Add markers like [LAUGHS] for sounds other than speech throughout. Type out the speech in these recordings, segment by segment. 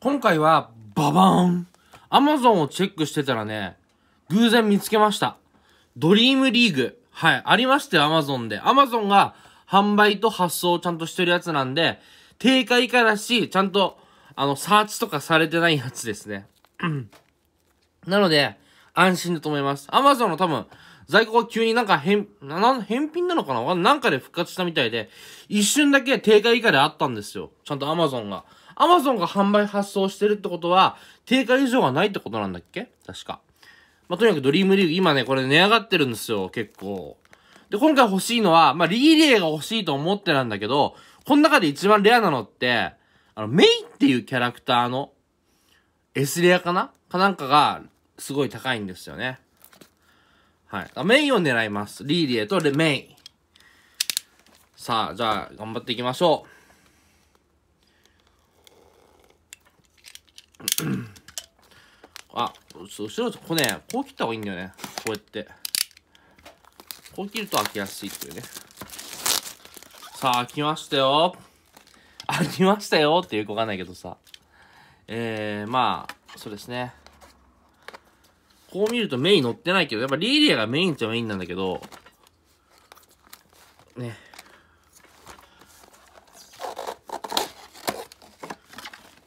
今回は、ババーン !Amazon をチェックしてたらね、偶然見つけました。ドリームリーグ。はい、ありまして Amazon で。Amazon が販売と発送をちゃんとしてるやつなんで、定価以下だし、ちゃんと、あの、サーチとかされてないやつですね。[CLEARS THROAT] なので、安心だと思います。Amazon の多分、在庫が急になんか返、な、返品なのかななんかで復活したみたいで、一瞬だけ定価以下であったんですよ。ちゃんと Amazon が。アマゾンが販売発送してるってことは、定価以上がないってことなんだっけ確か。まあ、とにかくドリームリーグ、今ね、これ値上がってるんですよ、結構。で、今回欲しいのは、まあ、リレーが欲しいと思ってなんだけど、この中で一番レアなのって、あの、メイっていうキャラクターの、S レアかなかなんかが、すごい高いんですよね。はい。メインを狙います。リーリエとレメイン。さあ、じゃあ、頑張っていきましょう。あ、後ろ、ここね、こう切った方がいいんだよね。こうやって。こう切ると開きやすいっていうね。さあ、開きましたよ。開きましたよっていうかわかんないけどさ。えー、まあ、そうですね。こう見るとメイン乗ってないけど、やっぱリーリアがメインっちゃメインなんだけど、ね。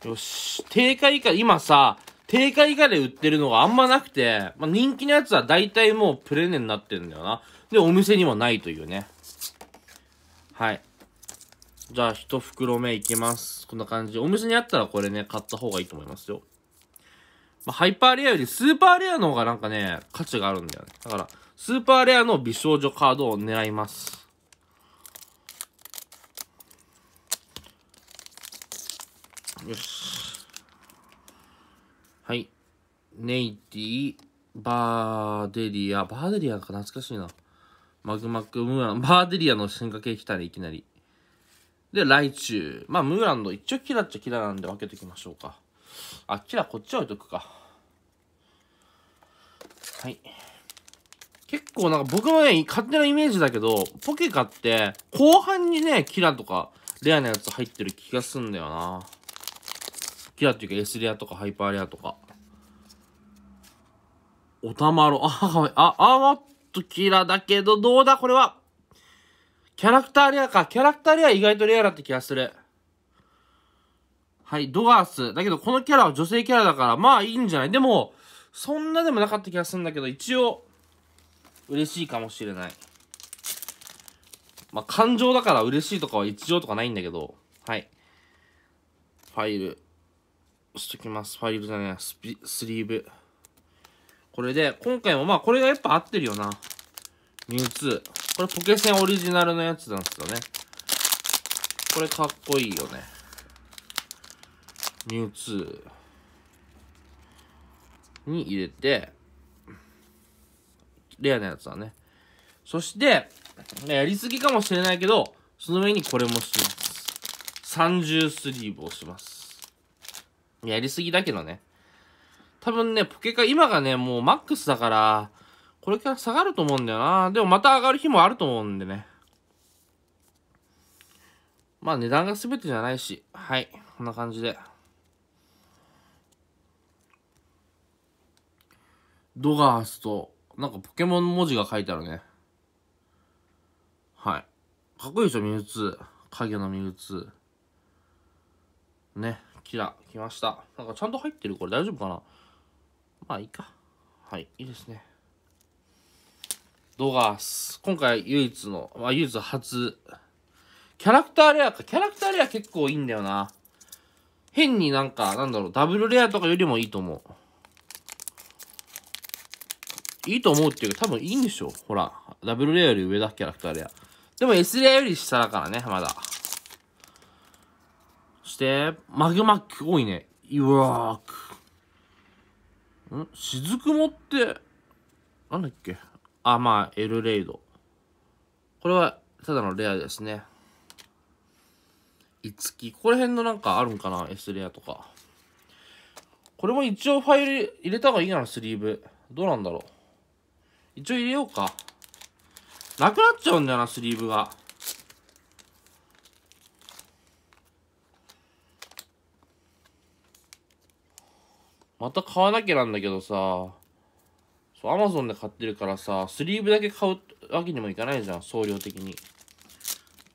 よし。定価以下、今さ、定価以下で売ってるのがあんまなくて、まあ、人気のやつは大体もうプレネになってるんだよな。で、お店にもないというね。はい。じゃあ、一袋目いきます。こんな感じ。お店にあったらこれね、買った方がいいと思いますよ。まあ、ハイパーレアよりスーパーレアの方がなんかね、価値があるんだよね。だから、スーパーレアの美少女カードを狙います。よし。はい。ネイティ、バーデリア、バーデリアか懐かしいな。マグマック、ムーラン、バーデリアの進化系来たね、いきなり。で、ライチュウ。まあ、ムーランド、一応キラっちゃキラなんで分けておきましょうか。あ、キラこっち置いとくか。はい。結構なんか僕もね、勝手なイメージだけど、ポケカって、後半にね、キラとか、レアなやつ入ってる気がすんだよな。キラっていうか S レアとかハイパーレアとか。おたまろ、あ、はい、あ、あ、もっとキラだけど、どうだこれは。キャラクターレアか。キャラクターレア意外とレアだって気がする。はい、ドガース。だけど、このキャラは女性キャラだから、まあいいんじゃないでも、そんなでもなかった気がするんだけど、一応、嬉しいかもしれない。まあ、感情だから嬉しいとかは一応とかないんだけど、はい。ファイル、しときます。ファイルじゃない、スリーブ。これで、今回もまあこれがやっぱ合ってるよな。ミュウツー。これポケセンオリジナルのやつなんですよね。これかっこいいよね。ミュウツーに入れて、レアなやつだね。そして、やりすぎかもしれないけど、その上にこれもします。30スリーブをします。やりすぎだけどね。多分ね、ポケカ今がね、もうマックスだから、これから下がると思うんだよな。でもまた上がる日もあると思うんでね。まあ値段が全てじゃないし。はい。こんな感じで。ドガースと、なんかポケモン文字が書いてあるね。はい。かっこいいでしょ、ミュウツー。影のミュウツー。ね。キラ、来ました。なんかちゃんと入ってるこれ大丈夫かなまあいいか。はい、いいですね。動画、今回唯一の、まあ唯一初、キャラクターレアか。キャラクターレア結構いいんだよな。変になんか、なんだろう、ダブルレアとかよりもいいと思う。いいと思うっていうか、多分いいんでしょほら。ダブルレアより上だ、キャラクターレア。でも S レアより下だからね、まだ。そして、マグマック多いね。うわー、ん雫もって、なんだっけあ、まあ、エルレイド。これは、ただのレアですね。いつき。ここら辺のなんかあるんかな ?S レアとか。これも一応ファイル入れた方がいいな、スリーブ。どうなんだろう。一応入れようか。なくなっちゃうんだよな、スリーブが。また買わなきゃなんだけどさ、そう、アマゾンで買ってるからさ、スリーブだけ買うわけにもいかないじゃん、送料的に。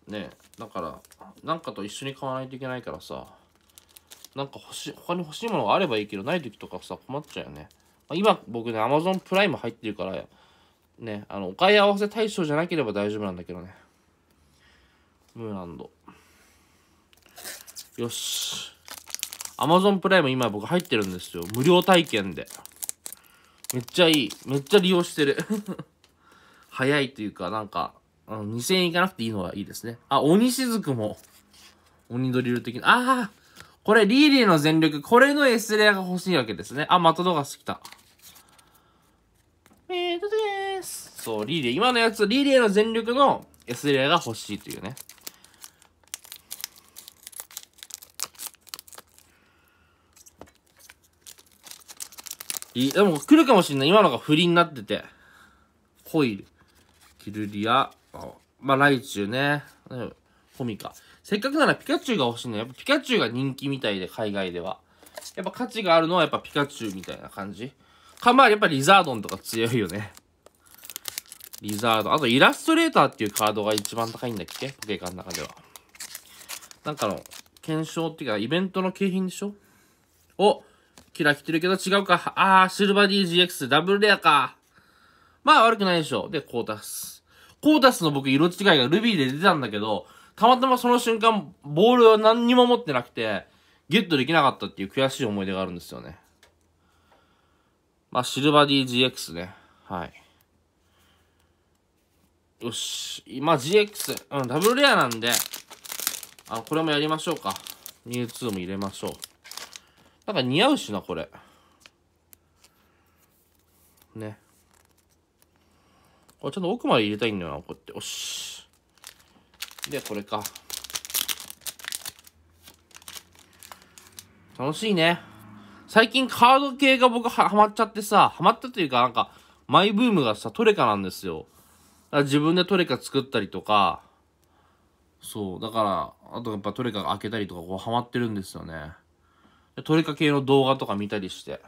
ねだから、なんかと一緒に買わないといけないからさ、なんか欲しい、他に欲しいものがあればいいけど、ない時とかさ、困っちゃうよね。まあ、今、僕ね、Amazon プライム入ってるから、ね、あの、お買い合わせ対象じゃなければ大丈夫なんだけどね。ムーランド。よし。アマゾンプライム今僕入ってるんですよ。無料体験で。めっちゃいい。めっちゃ利用してる。[LAUGHS] 早いというか、なんか、あの2000円いかなくていいのはいいですね。あ、鬼しずくも。鬼ドリル的な。ああこれ、リーリーの全力。これの S レアが欲しいわけですね。あ、また動画ス来きた。えーとです。そう、リーリー。今のやつ、リーリーの全力の S レアが欲しいというね。いでも来るかもしんない。今のが振りになってて。コイル。キルリア。あまあ、ライチュウね。コミカ。せっかくならピカチュウが欲しいのやっぱピカチュウが人気みたいで、海外では。やっぱ価値があるのはやっぱピカチュウみたいな感じ。かまりやっぱリザードンとか強いよね。リザードン。あとイラストレーターっていうカードが一番高いんだっけポケカの中では。なんかの、検証っていうか、イベントの景品でしょおキラーてるけど違うか。あー、シルバ DGX、ダブルレアか。まあ悪くないでしょで、コータス。コータスの僕色違いがルビーで出たんだけど、たまたまその瞬間、ボールを何にも持ってなくて、ゲットできなかったっていう悔しい思い出があるんですよね。まあ、シルバー DGX ね。はい。よし。今 GX。うん、ダブルレアなんで、あ、これもやりましょうか。ミュウツーも入れましょう。なんか似合うしな、これ。ね。これちょっと奥まで入れたいんだよな、こうやって。おし。で、これか。楽しいね。最近カード系が僕はまっちゃってさ、はまったというかなんか、マイブームがさ、トレカなんですよ。自分でトレカ作ったりとか、そう、だから、あとやっぱトレカ開けたりとか、こうハマってるんですよね。トレカ系の動画とか見たりして。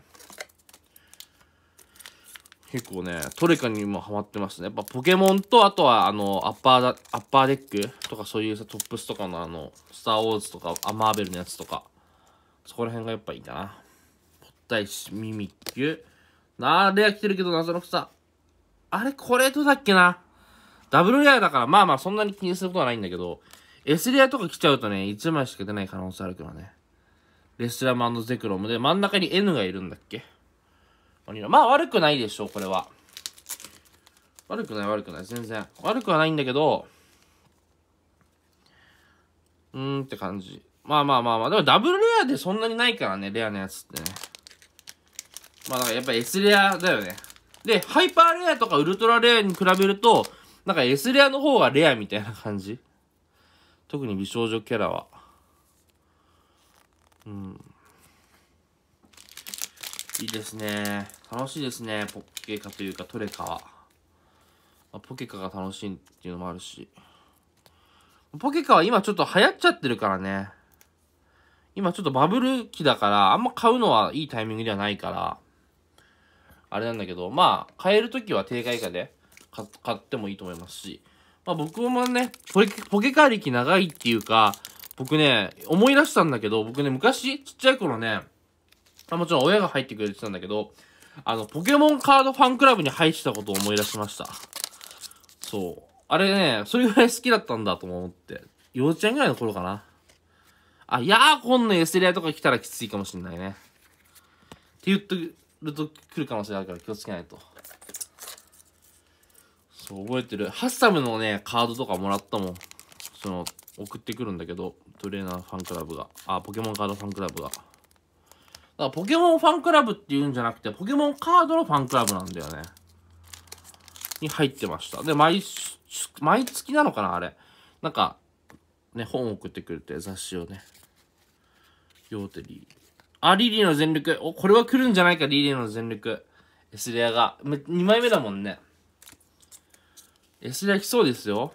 結構ね、トレカにもハマってますね。やっぱポケモンと、あとはあの、アッパーだ、アッパーデックとかそういうさ、トップスとかのあの、スターウォーズとか、アマーベルのやつとか。そこら辺がやっぱいいな。ぽったいし、ミミッキュ。なあ、レア来てるけど謎の草。あれ、これとだっけな。ダブルレアだから、まあまあそんなに気にすることはないんだけど、S レアとか来ちゃうとね、1枚しか出ない可能性あるけどね。レスラムゼクロムで、真ん中に N がいるんだっけまあ悪くないでしょう、これは。悪くない悪くない、全然。悪くはないんだけど、うーんって感じ。まあまあまあまあ、でもダブルレアでそんなにないからね、レアのやつってね。まあだからやっぱ S レアだよね。で、ハイパーレアとかウルトラレアに比べると、なんか S レアの方がレアみたいな感じ。特に美少女キャラは。いいですね。楽しいですね。ポッケカというかトレカは。まあ、ポケカが楽しいっていうのもあるし。ポケカは今ちょっと流行っちゃってるからね。今ちょっとバブル期だから、あんま買うのはいいタイミングではないから、あれなんだけど、まあ、買えるときは定価以下で買ってもいいと思いますし、まあ僕もね、ポケ、ポケカ歴長いっていうか、僕ね、思い出したんだけど、僕ね、昔、ちっちゃい頃ね、あもちろん親が入ってくれてたんだけど、あの、ポケモンカードファンクラブに入ってたことを思い出しました。そう。あれね、それぐらい好きだったんだと思って。幼稚園ぐらいの頃かな。あ、やーこんの S リアとか来たらきついかもしんないね。って言ってると来る可能性あるから気をつけないと。そう、覚えてる。ハッサムのね、カードとかもらったもん。その、送ってくるんだけど、トレーナーファンクラブが。あ、ポケモンカードファンクラブが。だからポケモンファンクラブっていうんじゃなくて、ポケモンカードのファンクラブなんだよね。に入ってました。で、毎、毎月なのかなあれ。なんか、ね、本を送ってくれて、雑誌をね。ヨーテリー。あ、リリーの全力。お、これは来るんじゃないか、リリーの全力。エスレアが。2枚目だもんね。エスレア来そうですよ。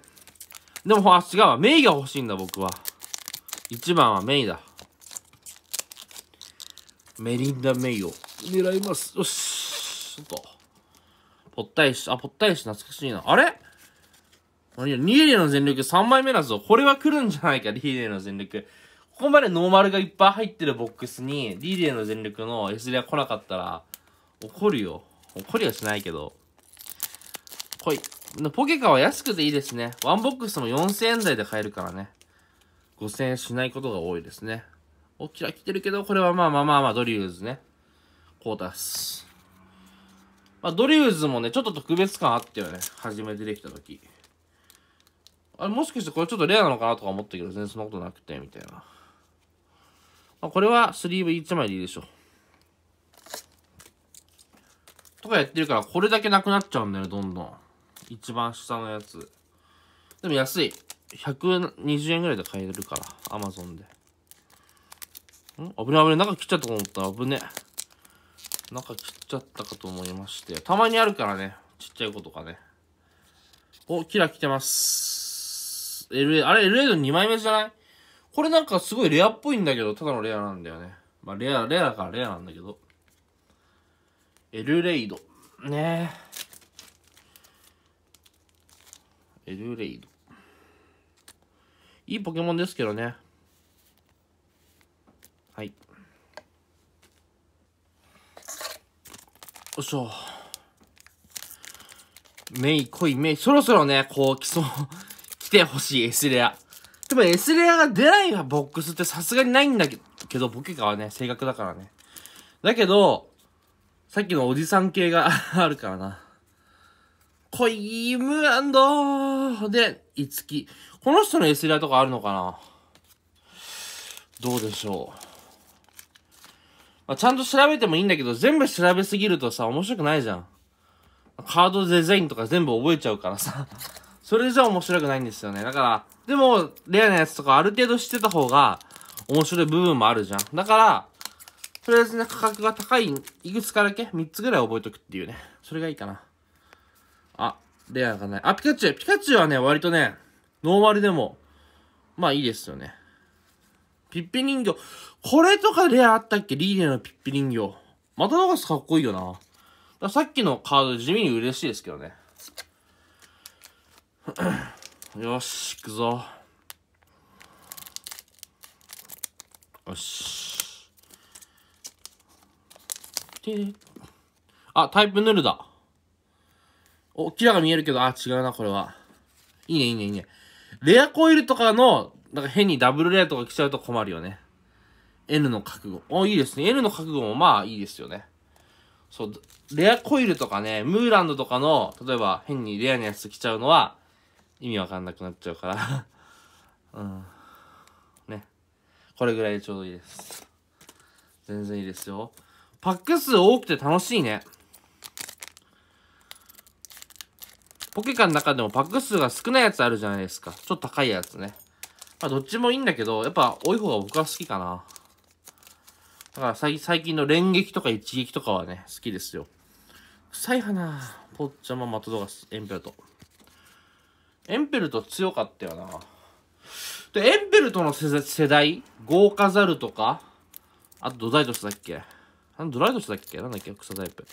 でも、あ、違うわ。メイが欲しいんだ、僕は。1番はメイだ。メリンダ・メイを狙います。よし。ちょっと。ぽったいし、あ、ぽったいし、懐かしいな。あれ何や、リーレの全力3枚目だぞ。これは来るんじゃないか、リーレの全力。ここまでノーマルがいっぱい入ってるボックスに、リーレの全力の S レア来なかったら、怒るよ。怒りはしないけど。来い。ポケカは安くていいですね。ワンボックスも4000円台で買えるからね。5000円しないことが多いですね。おきら来てるけど、これはまあまあまあまあ、ドリューズね。こう出す。まあ、ドリューズもね、ちょっと特別感あったよね。初めてできた時。あれ、もしかしてこれちょっとレアなのかなとか思ったけど、全然そんなことなくて、みたいな。まあ、これはスリーブ1枚でいいでしょ。う。とかやってるから、これだけなくなっちゃうんだよ、どんどん。一番下のやつ。でも安い。120円ぐらいで買えるから。アマゾンで。ん危ね危ね。中切っちゃったと思ったら危ね。中切っちゃったかと思いまして。たまにあるからね。ちっちゃい子とかね。お、キラ来てます。LA、あれ LA の2枚目じゃないこれなんかすごいレアっぽいんだけど、ただのレアなんだよね。まあレア、レアだからレアなんだけど。エルレイド。ねえ。エルレイド。いいポケモンですけどね。はい。よいしょ。メイ、濃いメイ。そろそろね、こう、来そう。[LAUGHS] 来てほしい、エスレア。でも、エスレアが出ないボックスってさすがにないんだけど、ボケカはね、正確だからね。だけど、さっきのおじさん系が [LAUGHS] あるからな。こいいムランドで、いつき。この人の S l アとかあるのかなどうでしょう。まあ、ちゃんと調べてもいいんだけど、全部調べすぎるとさ、面白くないじゃん。カードデザインとか全部覚えちゃうからさ。それじゃ面白くないんですよね。だから、でも、レアなやつとかある程度知ってた方が、面白い部分もあるじゃん。だから、とりあえずね、価格が高い、いくつかだけ、3つぐらい覚えとくっていうね。それがいいかな。レアがない。あ、ピカチュウピカチュウはね、割とね、ノーマルでも、まあいいですよね。ピッピ人形。これとかレアあったっけリーデのピッピ人形。また流すかっこいいよな。さっきのカード地味に嬉しいですけどね。[CLEARS THROAT] よし、行くぞ。よし。あ、タイプヌルだ。おキラが見えるけど、あ、違うな、これは。いいね、いいね、いいね。レアコイルとかの、なんか変にダブルレアとか来ちゃうと困るよね。N の覚悟。お、いいですね。N の覚悟もまあいいですよね。そう、レアコイルとかね、ムーランドとかの、例えば変にレアなやつ来ちゃうのは、意味わかんなくなっちゃうから [LAUGHS] うん。ね。これぐらいでちょうどいいです。全然いいですよ。パック数多くて楽しいね。ポケカの中でもパック数が少ないやつあるじゃないですか。ちょっと高いやつね。まあ、どっちもいいんだけど、やっぱ多い方が僕は好きかな。だから最近の連撃とか一撃とかはね、好きですよ。臭い花。ポッチャマ、マトドガス、エンペルト。エンペルト強かったよな。で、エンペルトの世代、豪華ザルとか、あとドライドスだっけあのドライドスだっけなんだっけ草タイプ。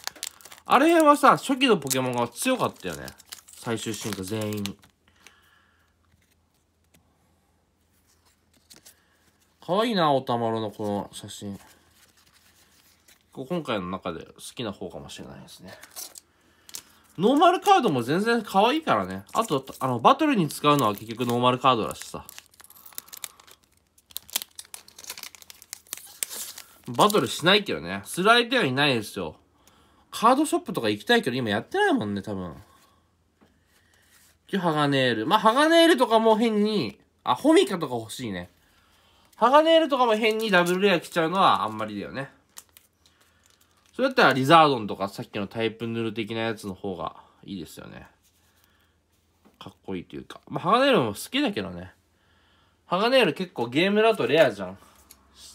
あれはさ、初期のポケモンが強かったよね。最終進化全員。かわいいな、おたまろのこの写真。今回の中で好きな方かもしれないですね。ノーマルカードも全然可愛いからね。あと、あの、バトルに使うのは結局ノーマルカードだしさ。バトルしないけどね。する相手はいないですよ。カードショップとか行きたいけど今やってないもんね、多分。今ハガネール。まあ、ハガネールとかも変に、あ、ホミカとか欲しいね。ハガネールとかも変にダブルレア来ちゃうのはあんまりだよね。それだったらリザードンとかさっきのタイプヌル的なやつの方がいいですよね。かっこいいというか。まあ、ハガネールも好きだけどね。ハガネール結構ゲームだとレアじゃん。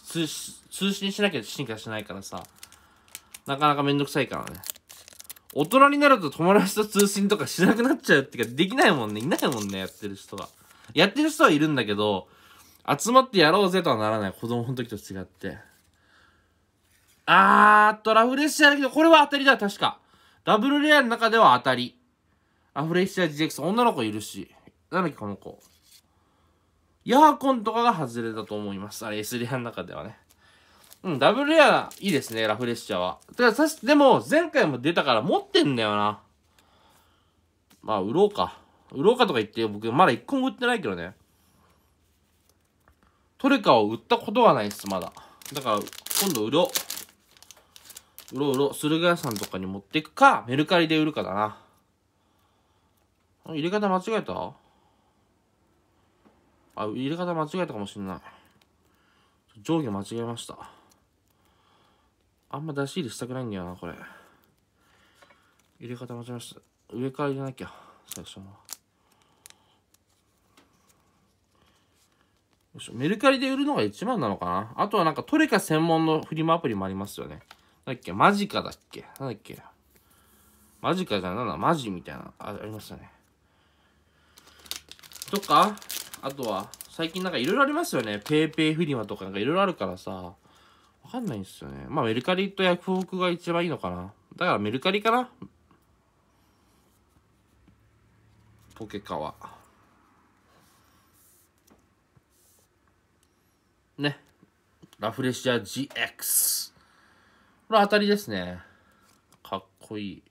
通信しなきゃ進化しないからさ。なかなかめんどくさいからね。大人になると友達と通信とかしなくなっちゃうってか、できないもんね。いないもんね、やってる人は。やってる人はいるんだけど、集まってやろうぜとはならない。子供の時と違って。あーっと、ラフレッシャーだけど、これは当たりだ、確か。ダブルレアの中では当たり。ラフレッシャー GX、女の子いるし。なんだっけ、この子。ヤーコンとかが外れたと思います。あれ、S レアの中ではね。うん、ダブルレア、いいですね、ラフレッシャーは。ただ、さし、でも、前回も出たから持ってんだよな。まあ、売ろうか。売ろうかとか言って、僕、まだ一個も売ってないけどね。トレカを売ったことはないっす、まだ。だから、今度売ろう。売ろう売ろう。駿河屋さんとかに持っていくか、メルカリで売るかだな。入れ方間違えたあ、入れ方間違えたかもしんない。上下間違えました。あんま出し入れしたくないんだよな、これ。入れ方間違えました。上から入れなきゃ、最初の。よいしょ。メルカリで売るのが一番なのかなあとはなんかトレカ専門のフリマアプリもありますよね。なんだっけマジカだっけなんだっけマジカじゃなんだマジみたいな、あありましたね。とか、あとは、最近なんかいろいろありますよね。ペイペイフリマとかなんかいろいろあるからさ。わかんないんですよね。まあメルカリとヤフオクが一番いいのかな。だからメルカリかなポケカは。ね。ラフレシア GX。これ当たりですね。かっこいい。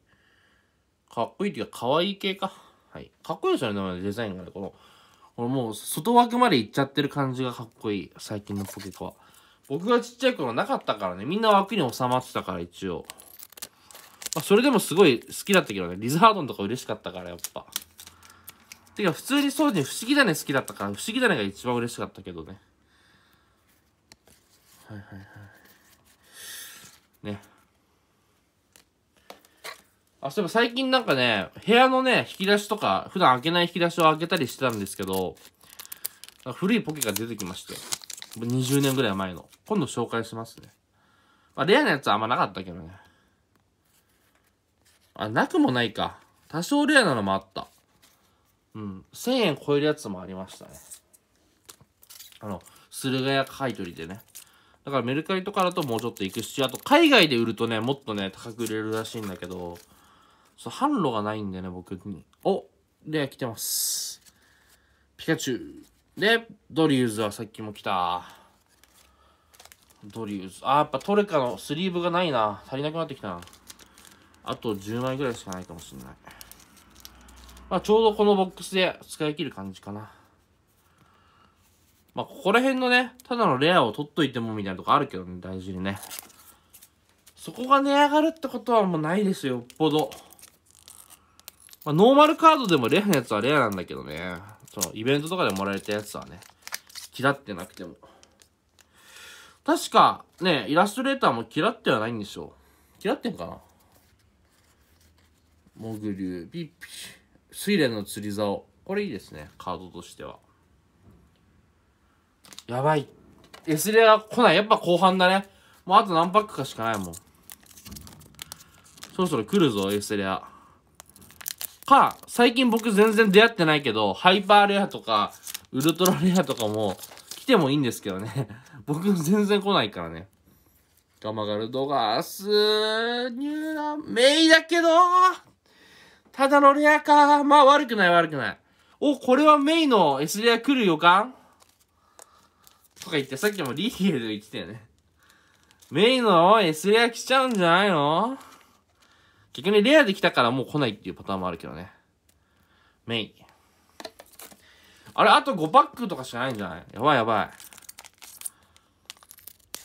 かっこいいっていうか、かわいい系か。はい。かっこいいですよね、デザインがね。この、このもう、外枠まで行っちゃってる感じがかっこいい。最近のポケカは。僕がちっちゃい頃なかったからね、みんな枠に収まってたから一応。まあ、それでもすごい好きだったけどね、リザードンとか嬉しかったからやっぱ。てか普通にそうに不思議だね好きだったから、不思議だねが一番嬉しかったけどね。はいはいはい。ね。あ、そういえば最近なんかね、部屋のね、引き出しとか、普段開けない引き出しを開けたりしてたんですけど、古いポケが出てきまして。20年ぐらい前の。今度紹介しますね。まあ、レアなやつはあんまなかったけどね。あ、なくもないか。多少レアなのもあった。うん。1000円超えるやつもありましたね。あの、駿河屋買い取りでね。だからメルカリとかだともうちょっと行くし、あと海外で売るとね、もっとね、高く売れるらしいんだけど、そう、販路がないんでね、僕に。おレア来てます。ピカチュウ。で、ドリューズはさっきも来た。ドリューズ。あ、やっぱトレカのスリーブがないな。足りなくなってきたな。あと10枚ぐらいしかないかもしれない。まあ、ちょうどこのボックスで使い切る感じかな。まあ、ここら辺のね、ただのレアを取っといてもみたいなとこあるけどね、大事にね。そこが値上がるってことはもうないですよ、よっぽど。まあ、ノーマルカードでもレアなやつはレアなんだけどね。その、イベントとかでもらえたやつはね、嫌ってなくても。確か、ね、イラストレーターも嫌ってはないんでしょう。嫌ってんかなモグリュウ、ピッピ。レ蓮の釣り竿。これいいですね、カードとしては。やばい。エスレア来ない。やっぱ後半だね。もうあと何パックかしかないもん。そろそろ来るぞ、エスレア。か、最近僕全然出会ってないけど、ハイパーレアとか、ウルトラレアとかも来てもいいんですけどね。[LAUGHS] 僕全然来ないからね。ガマガルドガース、ニューラン、メイだけど、ただのレアか。まあ悪くない悪くない。お、これはメイの S レア来る予感とか言って、さっきもリーゲル言ってたよね。メイの S レア来ちゃうんじゃないの逆にレアできたからもう来ないっていうパターンもあるけどね。メイ。あれ、あと5パックとかしかないんじゃないやばいやばい。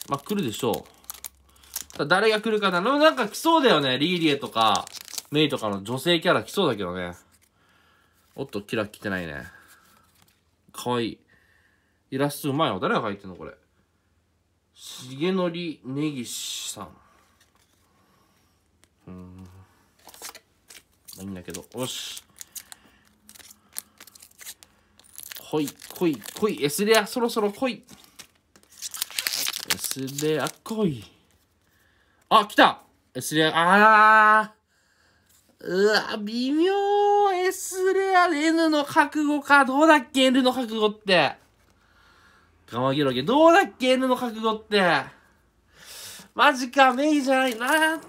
まあ、来るでしょう。誰が来るかな。でもなんか来そうだよね。リーリエとか、メイとかの女性キャラ来そうだけどね。おっと、キラ来てないね。かわいい。イラストうまいわ。誰が描いてんのこれ。重則根岸さん。うん。いいんだけど。よし。来い、来い、来い。S レア、そろそろ来い。S レア、来い。あ、来た !S レア、あー。うわ、微妙。S レア、N の覚悟か。どうだっけ ?N の覚悟って。ガマゲロゲ。どうだっけ ?N の覚悟って。マジか、メイじゃないな。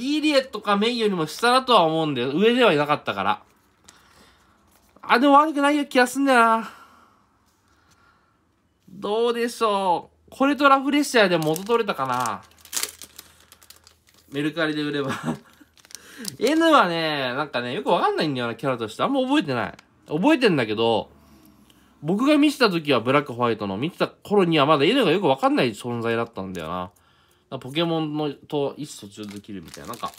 リーリエとかメイよりも下だとは思うんだよ。上ではいなかったから。あ、でも悪くないよ、気がすんだよな。どうでしょう。これとラフレッシャーで元取れたかな。メルカリで売れば [LAUGHS] N はね、なんかね、よくわかんないんだよな、キャラとして。あんま覚えてない。覚えてんだけど、僕が見てた時はブラックホワイトの見てた頃にはまだ N がよくわかんない存在だったんだよな。ポケモンのと一思疎通できるみたいな。なんか、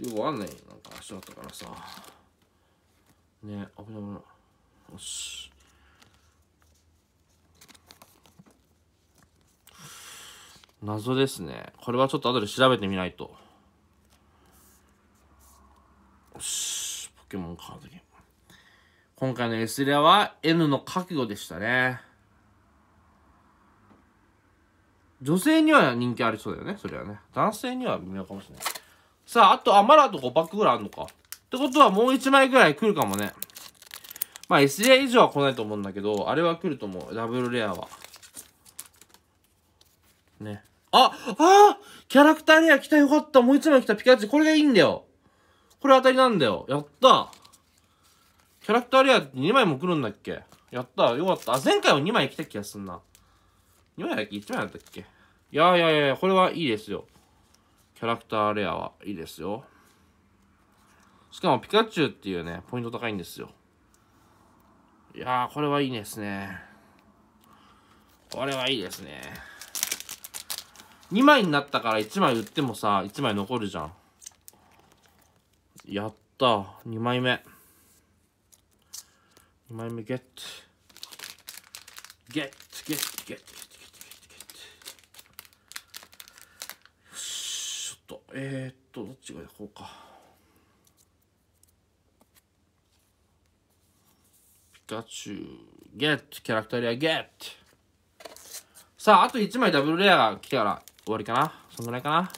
よくわかんない。なんか足だったからさ。ねえ、危ない危ない。よし。謎ですね。これはちょっと後で調べてみないと。よし。ポケモンカードゲーム。今回の S レアは N の覚悟でしたね。女性には人気ありそうだよね、それはね。男性には微妙かもしれない。さあ、あと、あ、まだあと5パックぐらいあんのか。ってことはもう1枚ぐらい来るかもね。まあ SJ 以上は来ないと思うんだけど、あれは来ると思う。ダブルレアは。ね。ああキャラクターレア来たよかったもう1枚来たピカチュウこれがいいんだよこれ当たりなんだよやったキャラクターレアって2枚も来るんだっけやったよかった。あ、前回は2枚来た気がすんな。今だっけ1枚だったっけいやいやいや、これはいいですよ。キャラクターレアはいいですよ。しかもピカチュウっていうね、ポイント高いんですよ。いやー、これはいいですね。これはいいですね。2枚になったから1枚売ってもさ、1枚残るじゃん。やった。2枚目。2枚目ゲット。ゲット、ゲット。えー、っとどっちがこうかピカチュウゲットキャラクターレアゲットさああと1枚ダブルレアが来たら終わりかなそんぐらいかな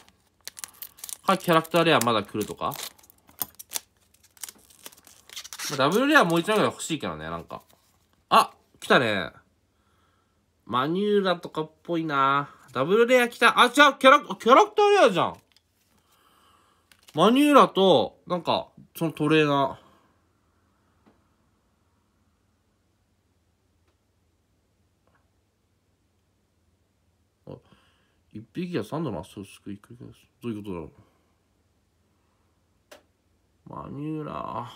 はいキャラクターレアまだ来るとかダブルレアもう1枚ぐらい欲しいけどねなんかあ来たねマニューラとかっぽいなダブルレア来たあ違うキャラキャラクターレアじゃんマニューラと、なんか、そのトレーナー。一匹サ三度の圧をすくいくりです。どういうことだろう。マニューラー。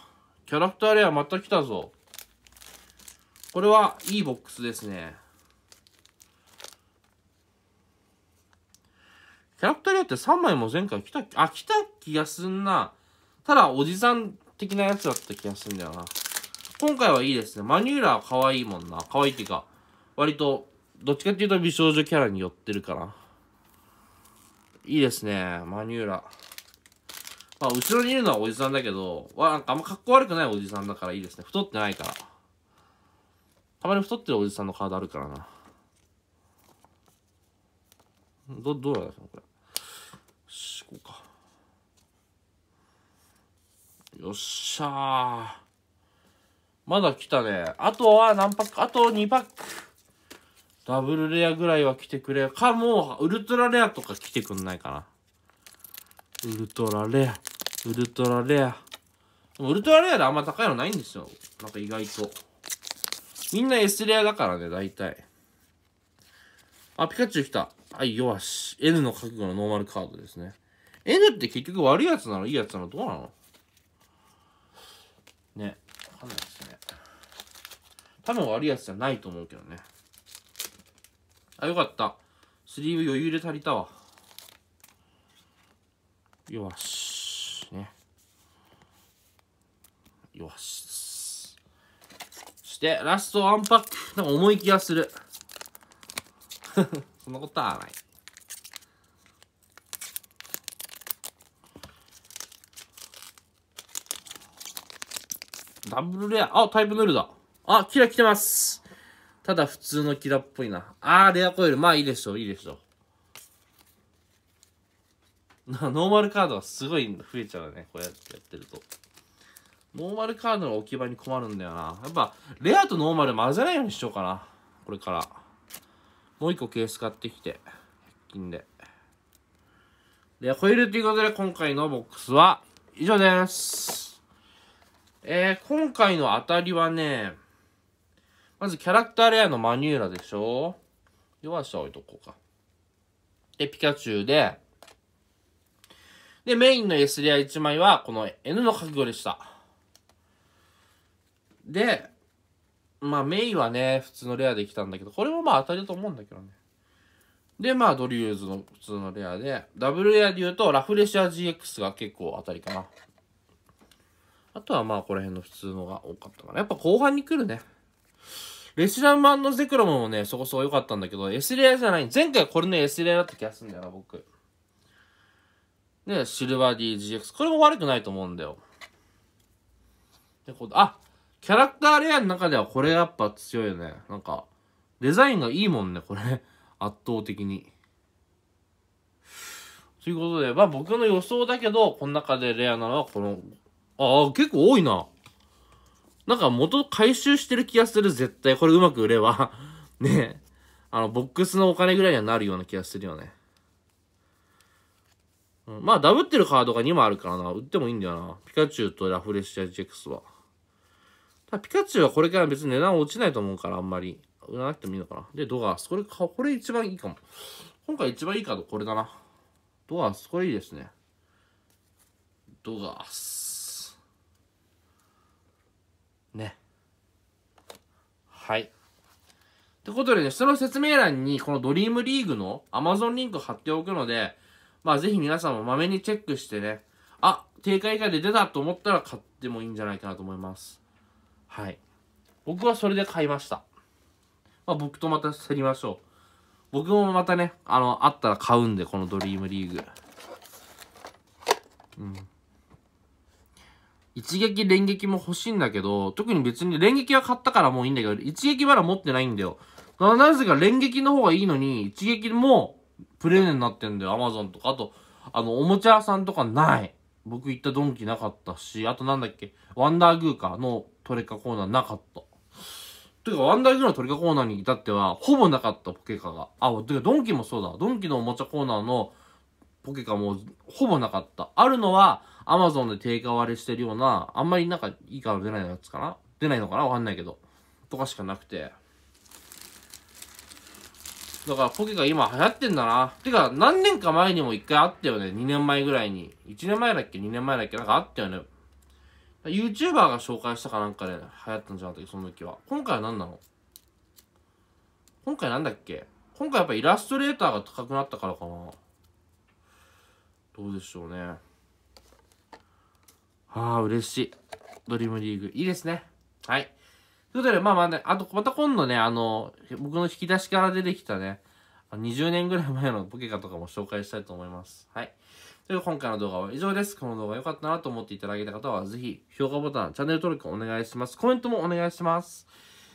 キャラクターレアまた来たぞ。これは、いいボックスですね。キャラクタリアって3枚も前回来たっけあ、来た気がすんな。ただ、おじさん的なやつだった気がすんだよな。今回はいいですね。マニューラー可愛いもんな。可愛いっていうか、割と、どっちかっていうと美少女キャラに寄ってるから。いいですね。マニューラ。まあ、後ろにいるのはおじさんだけど、わ、なんかあんま格好悪くないおじさんだからいいですね。太ってないから。たまに太ってるおじさんのカードあるからな。ど、どうやんすかこれ。し、こうか。よっしゃまだ来たね。あとは何パックあと2パック。ダブルレアぐらいは来てくれ。か、もう、ウルトラレアとか来てくんないかな。ウルトラレア。ウルトラレア。ウルトラレアであんま高いのないんですよ。なんか意外と。みんな S レアだからね、大体。あ、ピカチュウ来た。はい、よし。N の覚悟のノーマルカードですね。N って結局悪いやつなのいいやつなのどうなのね。わかんないですね。多分悪いやつじゃないと思うけどね。あ、よかった。スリーブ余裕で足りたわ。よし。ね。よし。そして、ラストワンパック。なんか重い気がする。そんなことはない。ダブルレア。あ、タイプヌルだ。あ、キラ来てます。ただ普通のキラっぽいな。あー、レアコイル。まあいいでしょう、いいでしょう。ノーマルカードはすごい増えちゃうね。こうやってやってると。ノーマルカードの置き場に困るんだよな。やっぱ、レアとノーマル混ぜないようにしようかな。これから。もう一個ケース買ってきて、100均で。で、ホイールということで今回のボックスは以上です。えー、今回の当たりはね、まずキャラクターレアのマニューラでしょ弱さ置いとこうか。で、ピカチュウで、で、メインの S レア1枚は、この N の覚悟でした。で、まあ、メイはね、普通のレアで来たんだけど、これもまあ当たりだと思うんだけどね。で、まあ、ドリューズの普通のレアで、ダブルレアで言うと、ラフレシア GX が結構当たりかな。あとはまあ、この辺の普通のが多かったかな。やっぱ後半に来るね。レシラマンのゼクロムもね、そこそこ良かったんだけど、S レアじゃない。前回これね、S レアだった気がするんだよな、僕。で、シルバー DGX。これも悪くないと思うんだよ。で、こあ、キャラクターレアの中ではこれやっぱ強いよね。なんか、デザインがいいもんね、これ。[LAUGHS] 圧倒的に。ということで、まあ僕の予想だけど、この中でレアなのはこの、ああ、結構多いな。なんか元回収してる気がする、絶対。これうまく売れば。[LAUGHS] ねあの、ボックスのお金ぐらいにはなるような気がするよね。うん、まあ、ダブってるカードが2枚あるからな。売ってもいいんだよな。ピカチュウとラフレシアクスは。まあ、ピカチュウはこれから別に値段落ちないと思うから、あんまり。売らなくてもいいのかな。で、ドガース。これ、これ一番いいかも。今回一番いいカードこれだな。ドガース、これいいですね。ドガース。ね。はい。ってことでね、その説明欄にこのドリームリーグの Amazon リンク貼っておくので、まあぜひ皆さんもまめにチェックしてね、あ、定価以下で出たと思ったら買ってもいいんじゃないかなと思います。はい。僕はそれで買いました。まあ、僕とまた競りましょう。僕もまたね、あの、あったら買うんで、このドリームリーグ。うん。一撃、連撃も欲しいんだけど、特に別に連撃は買ったからもういいんだけど、一撃まだ持ってないんだよ。なぜか連撃の方がいいのに、一撃もプレーンになってんだよ、アマゾンとか。あと、あの、おもちゃ屋さんとかない。僕行ったドンキなかったし、あとなんだっけ、ワンダーグーかのトレカコーナーなかった。というか、ワンダイグのトレカコーナーに至っては、ほぼなかったポケカが。あ、てか、ドンキもそうだ。ドンキのおもちゃコーナーのポケカもほぼなかった。あるのは、アマゾンで定価割れしてるような、あんまりなんかいいから出ないやつかな出ないのかなわかんないけど。とかしかなくて。だからポケが今流行ってんだな。てか、何年か前にも一回あったよね。2年前ぐらいに。1年前だっけ ?2 年前だっけなんかあったよね。YouTuber が紹介したかなんかで、ね、流行ったんじゃなかったっけその時は。今回は何なの今回なんだっけ今回やっぱイラストレーターが高くなったからかな。どうでしょうね。ああ、嬉しい。ドリームリーグ。いいですね。はい。ということで、まあまあね、あと、また今度ね、あの、僕の引き出しから出てきたね、20年ぐらい前のポケカとかも紹介したいと思います。はい。という今回の動画は以上です。この動画良かったなと思っていただけた方は、ぜひ、評価ボタン、チャンネル登録お願いします。コメントもお願いします。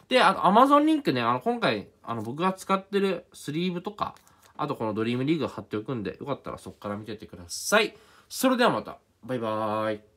で、あと、Amazon リンクね、あの、今回、あの、僕が使ってるスリーブとか、あとこのドリームリーグ貼っておくんで、よかったらそこから見ててください。それではまた。バイバーイ。